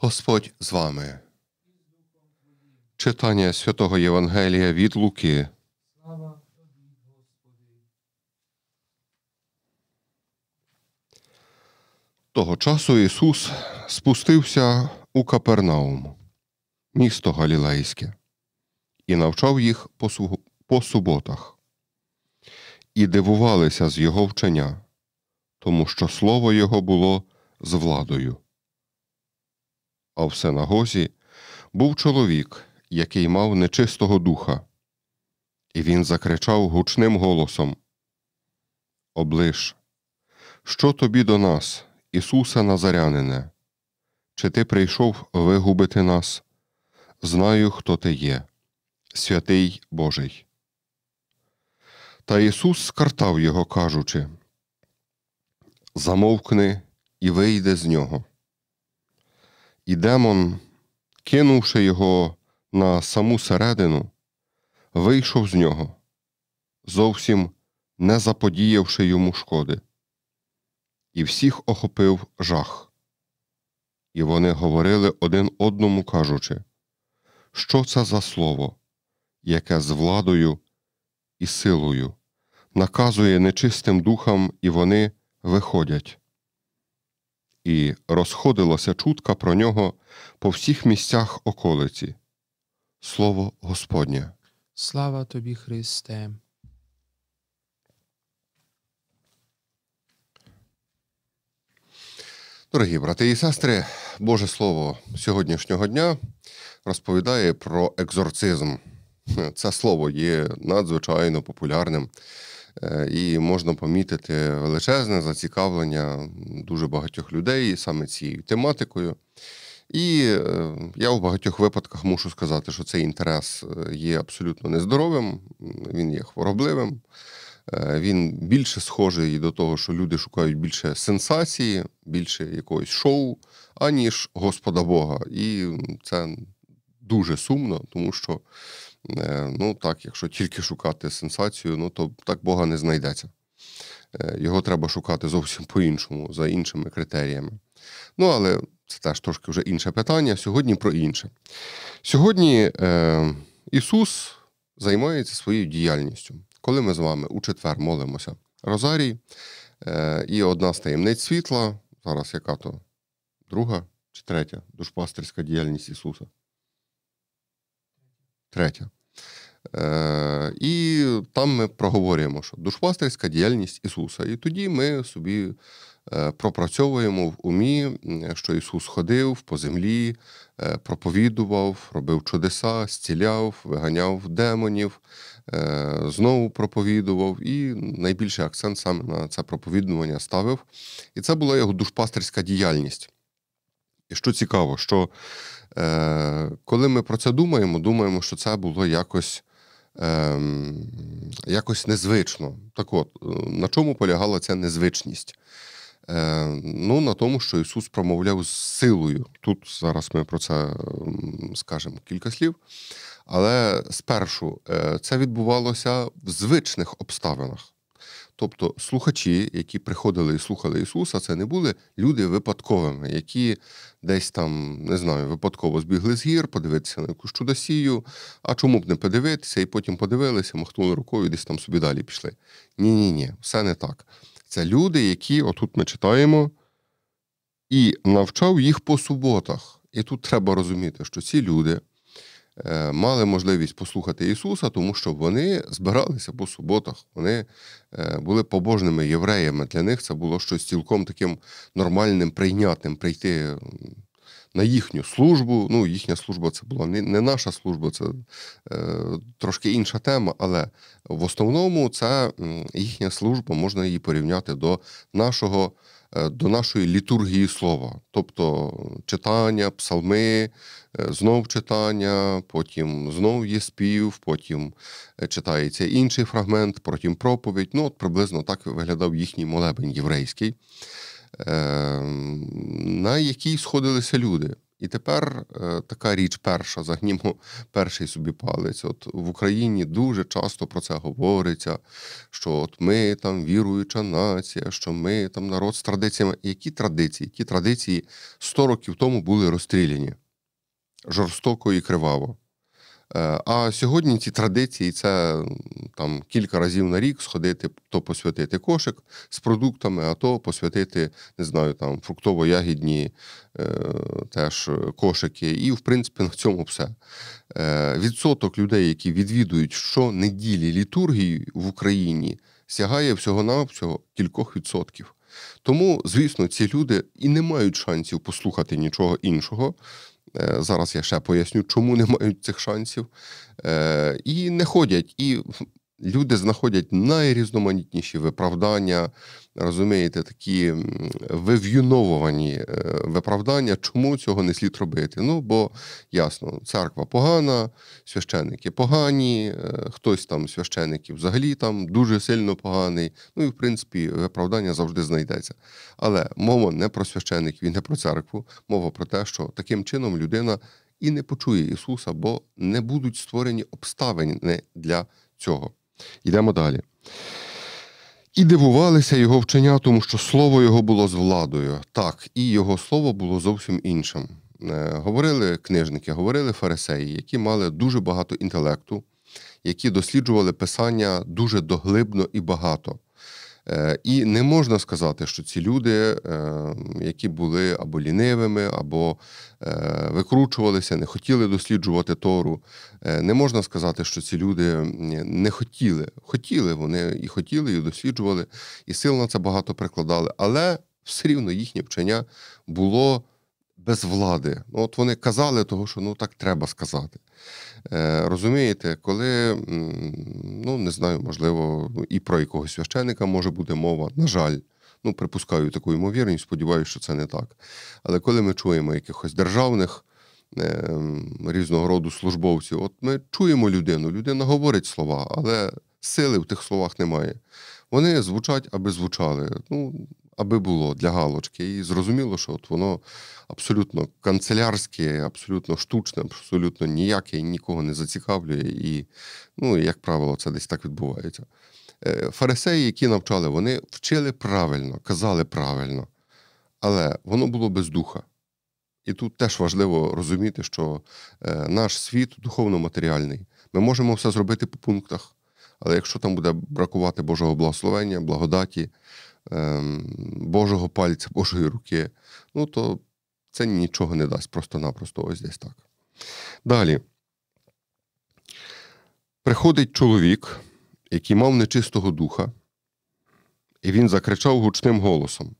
Господь з вами. Читання святого Євангелія від Луки. Того часу Ісус спустився у Капернаум, місто Галілейське, і навчав їх по, суботах, і дивувалися з його вчення, тому що слово його було з владою а в синагозі, був чоловік, який мав нечистого духа. І він закричав гучним голосом Облиш, що тобі до нас, Ісуса Назарянине? Чи ти прийшов вигубити нас? Знаю, хто ти є, святий Божий. Та Ісус скартав його, кажучи Замовкни і вийде з нього. І демон, кинувши його на саму середину, вийшов з нього, зовсім не заподіявши йому шкоди. І всіх охопив жах. І вони говорили один одному, кажучи, що це за слово, яке з владою і силою наказує нечистим духам, і вони виходять і розходилася чутка про нього по всіх місцях околиці. Слово Господнє. Слава тобі, Христе. Дорогі брати і сестри, Боже Слово сьогоднішнього дня розповідає про екзорцизм. Це слово є надзвичайно популярним Е, і можна помітити величезне зацікавлення дуже багатьох людей саме цією тематикою. І е, я в багатьох випадках мушу сказати, що цей інтерес е, є абсолютно нездоровим, він є хворобливим. Він більше схожий до того, що люди шукають більше сенсації, більше якогось шоу, аніж Господа Бога. І це дуже сумно, тому що Е, ну так, якщо тільки шукати сенсацію, ну то так Бога не знайдеться. Е, його треба шукати зовсім по-іншому, за іншими критеріями. Ну, але це теж трошки вже інше питання. Сьогодні про інше. Сьогодні е, Ісус займається своєю діяльністю. Коли ми з вами у четвер молимося Розарій е, і одна з таємниць світла, зараз яка то друга чи третя душпастерська діяльність Ісуса? Третя. Е, і там ми проговорюємо, що душпастерська діяльність Ісуса. І тоді ми собі е, пропрацьовуємо в умі, що Ісус ходив по землі, е, проповідував, робив чудеса, зціляв, виганяв демонів, знову проповідував. І найбільший акцент саме на це проповідування ставив. І це була його душпастерська діяльність. І що цікаво, що е, коли ми про це думаємо, думаємо, що це було якось ем, якось незвично. Так от, е, на чому полягала ця незвичність? Ем, ну, На тому, що Ісус промовляв з силою. Тут зараз ми про це ем, скажемо кілька слів. Але спершу е, це відбувалося в звичних обставинах. Тобто слухачі, які приходили і слухали Ісуса, це не були люди випадковими, які десь там, не знаю, випадково збігли з гір, подивитися на якусь чудосію, а чому б не подивитися, і потім подивилися, махнули рукою десь там собі далі пішли. Ні-ні, ні все не так. Це люди, які, отут ми читаємо, і навчав їх по суботах. І тут треба розуміти, що ці люди Е, мали можливість послухати Ісуса, тому що вони збиралися по суботах, вони е, були побожними євреями. Для них це було щось цілком таким нормальним, прийнятним прийти. На їхню службу, ну, їхня служба це була не наша служба, це е, трошки інша тема, але в основному це їхня служба можна її порівняти до нашого Е, до нашої літургії слова, тобто читання, псалми, е, знов читання, потім знов є спів, потім е, читається інший фрагмент, потім проповідь. Ну, от приблизно так виглядав їхній молебень єврейський, на який сходилися люди. І тепер е, така річ перша, загнімо перший собі палець. От в Україні дуже часто про це говориться, що от ми там віруюча нація, що ми там народ з традиціями. Які традиції? Які традиції 100 років тому були розстріляні жорстоко і криваво? Е, а сьогодні ці традиції це там кілька разів на рік сходити, то посвятити кошик з продуктами, а то посвятити, не знаю, там фруктово-ягідні е, теж кошики. І, в принципі, на цьому все. Е, Відсоток людей, які відвідують щонеділі літургію в Україні, сягає всього на всього кількох відсотків. Тому, звісно, ці люди і не мають шансів послухати нічого іншого. Е, зараз я ще поясню, чому не мають цих шансів. Е, і не ходять. І Люди знаходять найрізноманітніші виправдання, розумієте, такі вив'юновувані е, виправдання, чому цього не слід робити. Ну, бо ясно, церква погана, священники погані, е, хтось там священників взагалі там дуже сильно поганий. Ну і в принципі виправдання завжди знайдеться. Але мова не про священників і не про церкву, мова про те, що таким чином людина і не почує Ісуса, бо не будуть створені обставини для цього. Йдемо далі. І дивувалися його вчення, тому що слово його було з владою. Так, і його слово було зовсім іншим. Е, говорили книжники, говорили фарисеї, які мали дуже багато інтелекту, які досліджували писання дуже доглибно і багато. Е, і не можна сказати, що ці люди, е, які були або лінивими, або е, викручувалися, не хотіли досліджувати Тору. Не можна сказати, що ці люди не хотіли. Хотіли вони і хотіли, і досліджували, і сил на це багато прикладали, але все рівно їхнє вчення було без влади. Ну, От вони казали, того, що ну так треба сказати. Е, Розумієте, коли ну не знаю, можливо, ну, і про якогось священика може бути мова, на жаль. Ну, припускаю таку ймовірність, сподіваюся, що це не так. Але коли ми чуємо якихось державних е, різного роду службовців, от ми чуємо людину, людина говорить слова, але сили в тих словах немає. Вони звучать, аби звучали. Ну, аби було для галочки. І зрозуміло, що от воно абсолютно канцелярське, абсолютно штучне, абсолютно ніяке, нікого не зацікавлює. І, ну, як правило, це десь так відбувається. Е, фарисеї, які навчали, вони вчили правильно, казали правильно, але воно було без духа. І тут теж важливо розуміти, що е, наш світ духовно-матеріальний. Ми можемо все зробити по пунктах. Але якщо там буде бракувати Божого благословення, благодаті, ем, Божого пальця, Божої руки, ну то це нічого не дасть, просто-напросто ось десь так. Далі. Приходить чоловік, який мав нечистого духа, і він закричав гучним голосом: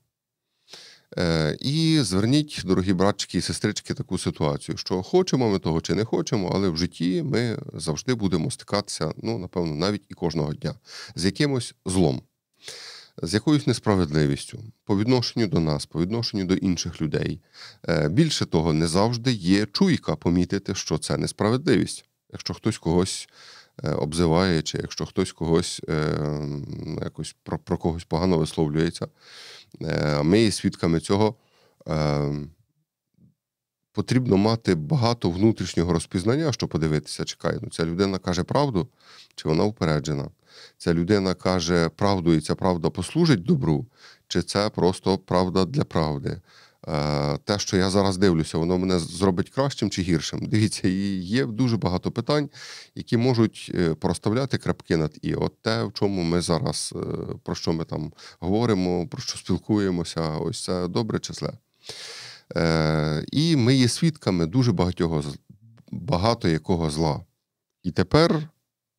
Е, і зверніть, дорогі братчики і сестрички, таку ситуацію, що хочемо ми того чи не хочемо, але в житті ми завжди будемо стикатися, ну, напевно, навіть і кожного дня, з якимось злом, з якоюсь несправедливістю, по відношенню до нас, по відношенню до інших людей. Е, більше того, не завжди є чуйка помітити, що це несправедливість. Якщо хтось когось. Е, обзиває, чи якщо хтось когось е, якось про, про когось погано висловлюється, Е, ми є свідками цього. Е, потрібно мати багато внутрішнього розпізнання, щоб подивитися, чекай, ну ця людина каже правду, чи вона упереджена. Ця людина каже правду, і ця правда послужить добру, чи це просто правда для правди. Е, те, що я зараз дивлюся, воно мене зробить кращим чи гіршим. Дивіться, є дуже багато питань, які можуть е, проставляти крапки над і. От те, в чому ми зараз, е, про що ми там говоримо, про що спілкуємося, ось це добре числе. І ми є свідками дуже багатьох багато якого зла. І тепер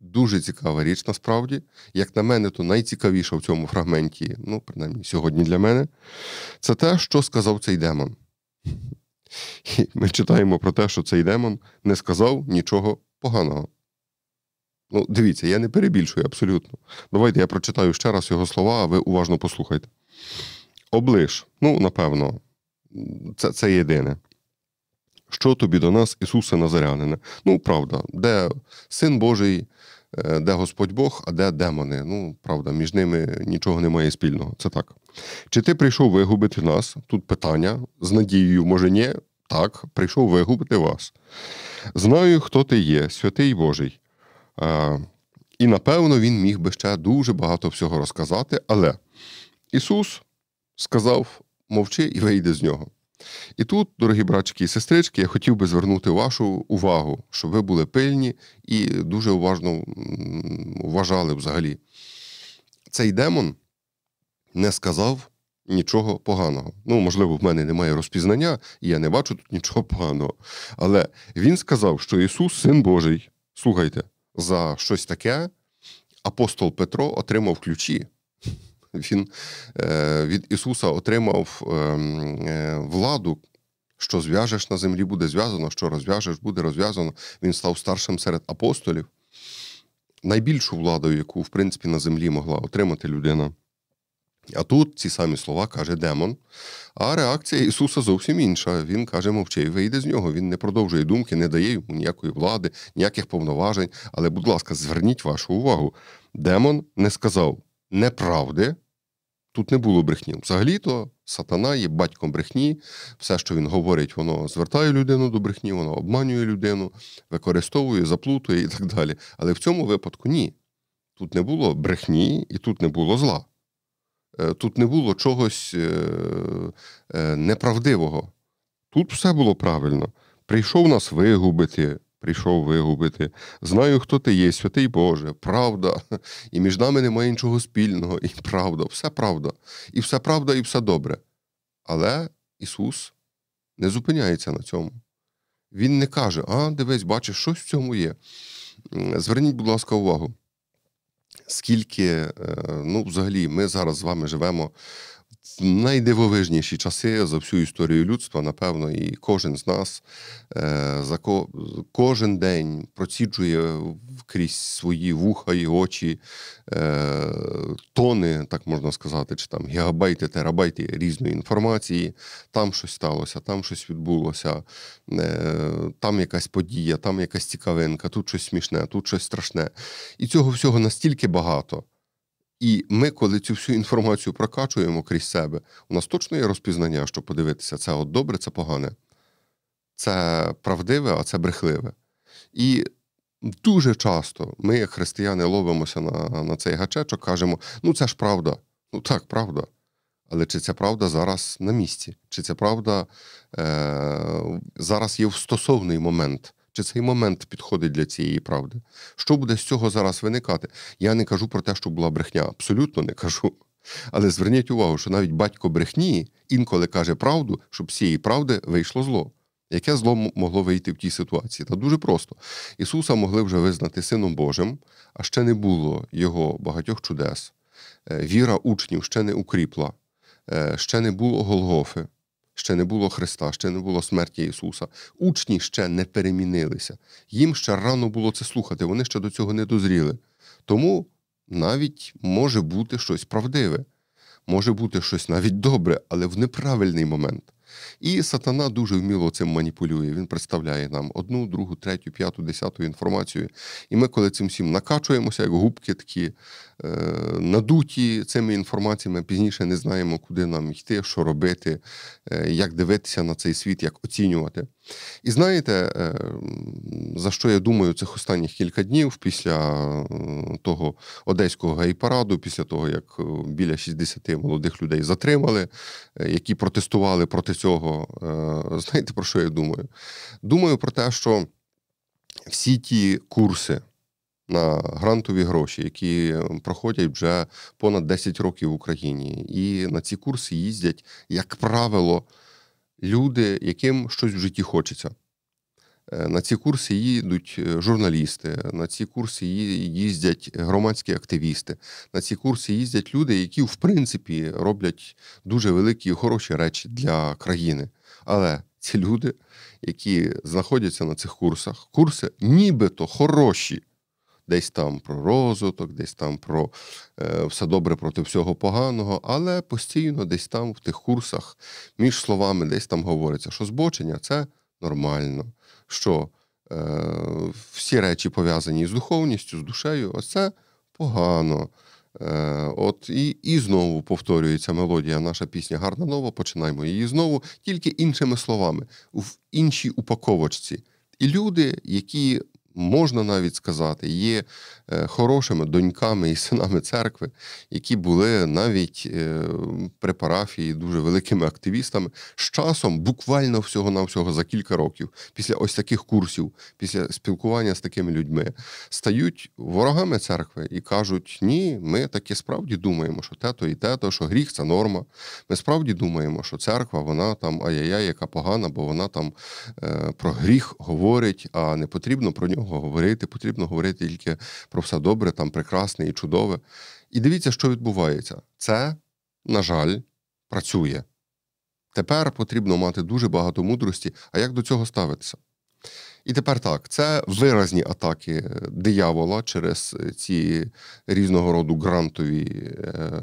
Дуже цікава річ, насправді. Як на мене, то найцікавіша в цьому фрагменті, ну, принаймні, сьогодні для мене, це те, що сказав цей демон. І Ми читаємо про те, що цей демон не сказав нічого поганого. Ну, дивіться, я не перебільшую абсолютно. Давайте я прочитаю ще раз його слова, а ви уважно послухайте. Оближ, ну, напевно, це, це єдине що тобі до нас, Ісусе Назарянина? Ну, правда, де Син Божий, е, де Господь Бог, а де демони? Ну, правда, між ними нічого немає спільного. Це так. Чи ти прийшов вигубити нас? Тут питання з надією, може, ні? Так, прийшов вигубити вас. Знаю, хто ти є, святий Божий. Е, і напевно він міг би ще дуже багато всього розказати, але Ісус сказав: мовчи і вийди з нього. І тут, дорогі братчики і сестрички, я хотів би звернути вашу увагу, щоб ви були пильні і дуже уважно вважали взагалі. Цей демон не сказав нічого поганого. Ну, можливо, в мене немає розпізнання, і я не бачу тут нічого поганого. Але він сказав, що Ісус син Божий. Слухайте, за щось таке апостол Петро отримав ключі він е, від Ісуса отримав ем, е, владу. Що зв'яжеш на землі, буде зв'язано, що розв'яжеш, буде розв'язано. Він став старшим серед апостолів. Найбільшу владу, яку, в принципі, на землі могла отримати людина. А тут ці самі слова каже демон. А реакція Ісуса зовсім інша. Він каже, мовчи, вийде з нього. Він не продовжує думки, не дає йому ніякої влади, ніяких повноважень. Але, будь ласка, зверніть вашу увагу. Демон не сказав: неправди, тут не було брехні. Взагалі-то сатана є батьком брехні, все, що він говорить, воно звертає людину до брехні, воно обманює людину, використовує, заплутує і так далі. Але в цьому випадку ні. Тут не було брехні і тут не було зла. Е, тут не було чогось е, е, неправдивого. Тут все було правильно. Прийшов нас вигубити, прийшов вигубити. Знаю, хто ти є, святий Боже, правда. І між нами немає іншого спільного, і правда, все правда, і все правда, і все добре. Але Ісус не зупиняється на цьому. Він не каже: а, дивись, бачиш, щось в цьому є. Зверніть, будь ласка, увагу. Скільки, е, ну, взагалі, ми зараз з вами живемо найдивовижніші часи за всю історію людства, напевно, і кожен з нас е, за ко... кожен день проціджує крізь свої вуха і очі е, тони, так можна сказати, чи там гігабайти, терабайти різної інформації. Там щось сталося, там щось відбулося, е, там якась подія, там якась цікавинка, тут щось смішне, тут щось страшне. І цього всього настільки багато. І ми, коли цю всю інформацію прокачуємо крізь себе, у нас точно є розпізнання, що подивитися, це от добре, це погане, це правдиве, а це брехливе. І дуже часто ми, як християни, ловимося на на цей гачечок, кажемо: ну це ж правда. Ну так, правда. Але чи ця правда зараз на місці? Чи ця правда е- зараз є в стосовний момент? чи цей момент підходить для цієї правди? Що буде з цього зараз виникати? Я не кажу про те, що була брехня, абсолютно не кажу. Але зверніть увагу, що навіть батько брехні інколи каже правду, щоб з цієї правди вийшло зло. Яке зло могло вийти в тій ситуації? Та дуже просто. Ісуса могли вже визнати Сином Божим, а ще не було його багатьох чудес. Е, віра учнів ще не укріпла, е, ще не було Голгофи ще не було Христа, ще не було смерті Ісуса. Учні ще не перемінилися. Їм ще рано було це слухати, вони ще до цього не дозріли. Тому навіть може бути щось правдиве, може бути щось навіть добре, але в неправильний момент. І сатана дуже вміло цим маніпулює. Він представляє нам одну, другу, третю, п'яту, десяту інформацію. І ми, коли цим всім накачуємося, як губки такі е, надуті цими інформаціями, пізніше не знаємо, куди нам йти, що робити, е, як дивитися на цей світ, як оцінювати. І знаєте, е, за що я думаю цих останніх кілька днів після е, того одеського гей-параду, після того, як е, біля 60 молодих людей затримали, які протестували проти цього, знаєте, про що я думаю? Думаю про те, що всі ті курси. На грантові гроші, які проходять вже понад 10 років в Україні, і на ці курси їздять, як правило, люди, яким щось в житті хочеться. Е, на ці курси їдуть е, журналісти, на ці курси їздять громадські активісти, на ці курси їздять люди, які в принципі роблять дуже великі і хороші речі для країни. Але ці люди, які знаходяться на цих курсах, курси нібито хороші десь там про розвиток, десь там про е, все добре проти всього поганого, але постійно десь там в тих курсах між словами десь там говориться, що збочення це нормально. що е, всі речі пов'язані з духовністю, з душею, оце погано. Е, от І і знову повторюється мелодія, наша пісня гарна нова, починаємо її знову, тільки іншими словами, в іншій упаковочці. І люди, які можна навіть сказати, є е, хорошими доньками і синами церкви, які були навіть е, при парафії дуже великими активістами. З часом буквально всього-навсього за кілька років, після ось таких курсів, після спілкування з такими людьми, стають ворогами церкви і кажуть: ні, ми таки справді думаємо, що те то і те то, що гріх це норма. Ми справді думаємо, що церква, вона там ай-яй-яй, яка погана, бо вона там е, про гріх говорить, а не потрібно про нього зайвого говорити, потрібно говорити тільки про все добре, там прекрасне і чудове. І дивіться, що відбувається. Це, на жаль, працює. Тепер потрібно мати дуже багато мудрості, а як до цього ставитися? І тепер так, це виразні атаки е, диявола через е, ці різного роду грантові е,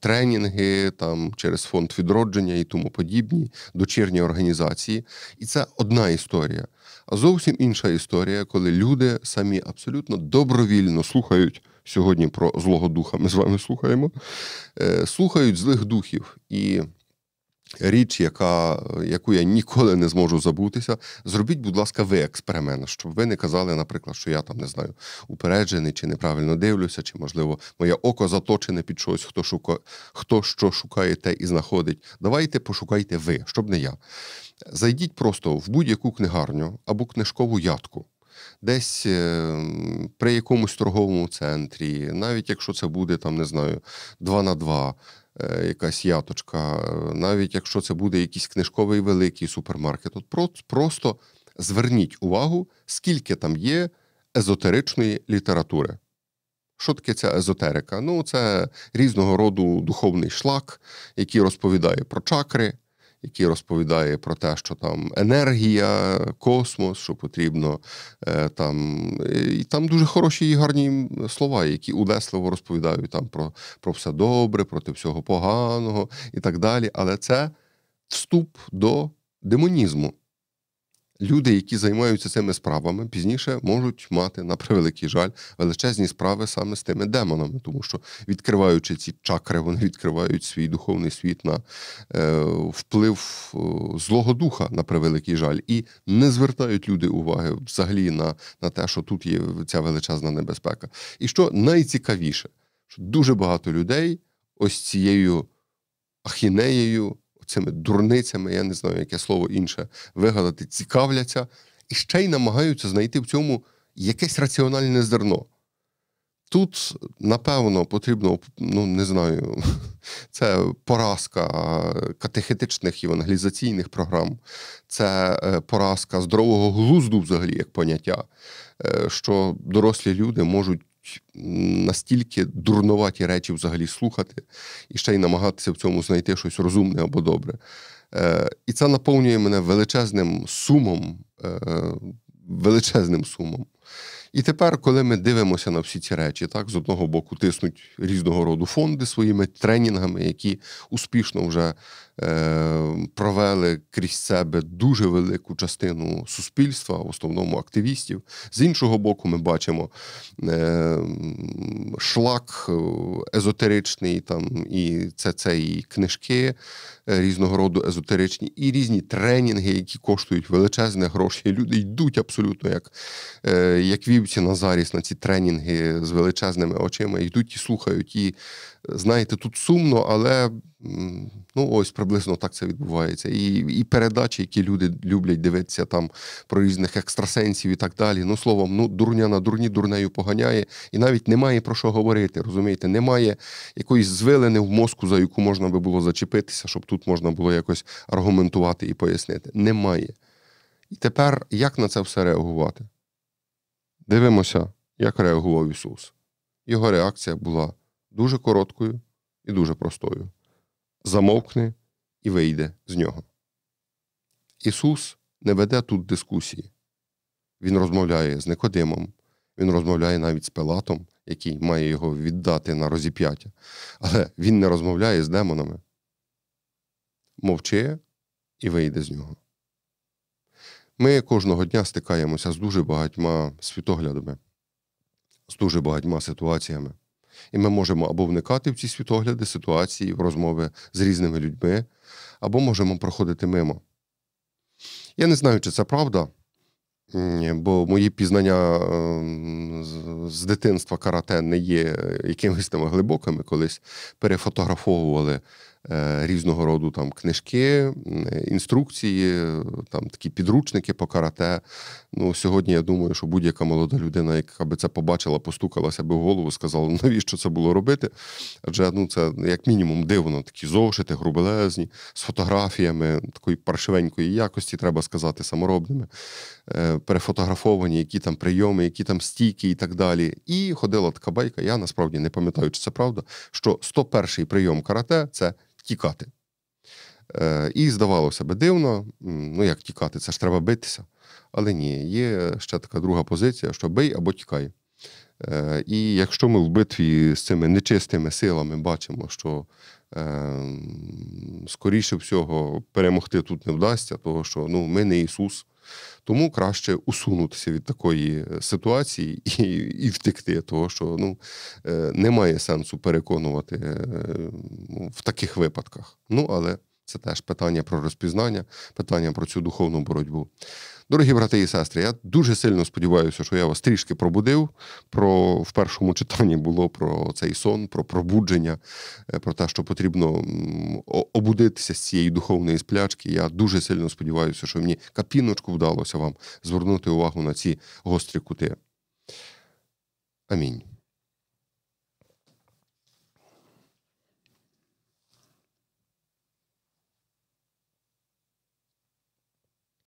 тренінги, там через фонд відродження і тому подібні, дочірні організації. І це одна історія зовсім інша історія, коли люди самі абсолютно добровільно слухають сьогодні про злого духа. Ми з вами слухаємо, е, слухають злих духів і. Річ, яка, яку я ніколи не зможу забутися, зробіть, будь ласка, ви експеримент, щоб ви не казали, наприклад, що я там не знаю упереджений, чи неправильно дивлюся, чи можливо моє око заточене під щось, хто шука, хто що шукає те і знаходить. Давайте пошукайте ви, щоб не я. Зайдіть просто в будь-яку книгарню або книжкову ятку, десь е, при якомусь торговому центрі, навіть якщо це буде там, не знаю, 2 на 2 е, якась яточка, навіть якщо це буде якийсь книжковий великий супермаркет, от просто зверніть увагу, скільки там є езотеричної літератури. Що таке ця езотерика? Ну, це різного роду духовний шлак, який розповідає про чакри який розповідає про те, що там енергія, космос, що потрібно е, там. Е, і там дуже хороші і гарні слова, які улесливо розповідають там про, про все добре, проти всього поганого і так далі. Але це вступ до демонізму люди, які займаються цими справами, пізніше можуть мати на превеликий жаль величезні справи саме з тими демонами, тому що відкриваючи ці чакри, вони відкривають свій духовний світ на е, вплив е, злого духа на превеликий жаль, і не звертають люди уваги взагалі на, на те, що тут є ця величезна небезпека. І що найцікавіше, що дуже багато людей ось цією ахінеєю цими дурницями, я не знаю, яке слово інше вигадати, цікавляться і ще й намагаються знайти в цьому якесь раціональне зерно. Тут, напевно, потрібно, ну не знаю, це поразка катехетичних євангелізаційних програм, це е, поразка здорового глузду, взагалі, як поняття, е, що дорослі люди можуть настільки дурноваті речі взагалі слухати і ще й намагатися в цьому знайти щось розумне або добре. Е, І це наповнює мене величезним сумом, е, величезним сумом. І тепер, коли ми дивимося на всі ці речі, так з одного боку тиснуть різного роду фонди своїми тренінгами, які успішно вже е, провели крізь себе дуже велику частину суспільства, в основному активістів. З іншого боку, ми бачимо е, шлак е, езотеричний, там і це, це і книжки. Е, різного роду езотеричні і різні тренінги, які коштують величезне гроші. Люди йдуть абсолютно як е, як вівці на заріс на ці тренінги з величезними очима, йдуть і слухають і знаєте, тут сумно, але ну ось приблизно так це відбувається. І і передачі, які люди люблять дивитися там про різних екстрасенсів і так далі. Ну, словом, ну дурня на дурні дурнею поганяє, і навіть немає про що говорити. Розумієте, немає якоїсь звилини в мозку, за яку можна би було зачепитися, щоб тут можна було якось аргументувати і пояснити. Немає. І тепер як на це все реагувати? Дивимося, як реагував Ісус. Його реакція була дуже короткою і дуже простою. Замовкне і вийде з нього. Ісус не веде тут дискусії. Він розмовляє з Никодимом, він розмовляє навіть з Пилатом, який має його віддати на розіп'яття. Але він не розмовляє з демонами. Мовчи і вийде з нього. Ми кожного дня стикаємося з дуже багатьма світоглядами, з дуже багатьма ситуаціями, і ми можемо або вникати в ці світогляди, ситуації, в розмови з різними людьми, або можемо проходити мимо. Я не знаю, чи це правда, бо мої пізнання ем, з дитинства карате не є якимись там глибокими, колись перефотографовували Е, різного роду там книжки, інструкції, там такі підручники по карате. Ну, Сьогодні я думаю, що будь-яка молода людина, яка би це побачила, постукалася би в голову, сказала, «Ну, навіщо це було робити. Адже ну, це, як мінімум, дивно, такі зошити, грубелезні, з фотографіями такої паршивенької якості, треба сказати, саморобними, е, перефотографовані, які там прийоми, які там стійки і так далі. І ходила така байка, я насправді не пам'ятаю, чи це правда, що 101-й прийом карате це тікати. Е, і здавалося би дивно, ну як тікати, це ж треба битися. Але ні, є ще така друга позиція, що бий або тікай. Е, і якщо ми в битві з цими нечистими силами бачимо, що е, скоріше всього перемогти тут не вдасться, того що ну, ми не Ісус, тому краще усунутися від такої е, ситуації і і втекти, того що ну, е, немає сенсу переконувати е, ну, в таких випадках. Ну, але це теж питання про розпізнання, питання про цю духовну боротьбу. Дорогі брати і сестри, я дуже сильно сподіваюся, що я вас трішки пробудив. Про в першому читанні було про цей сон, про пробудження, е, про те, що потрібно обудитися з цієї духовної сплячки. Я дуже сильно сподіваюся, що мені капіночку вдалося вам звернути увагу на ці гострі кути. Амінь.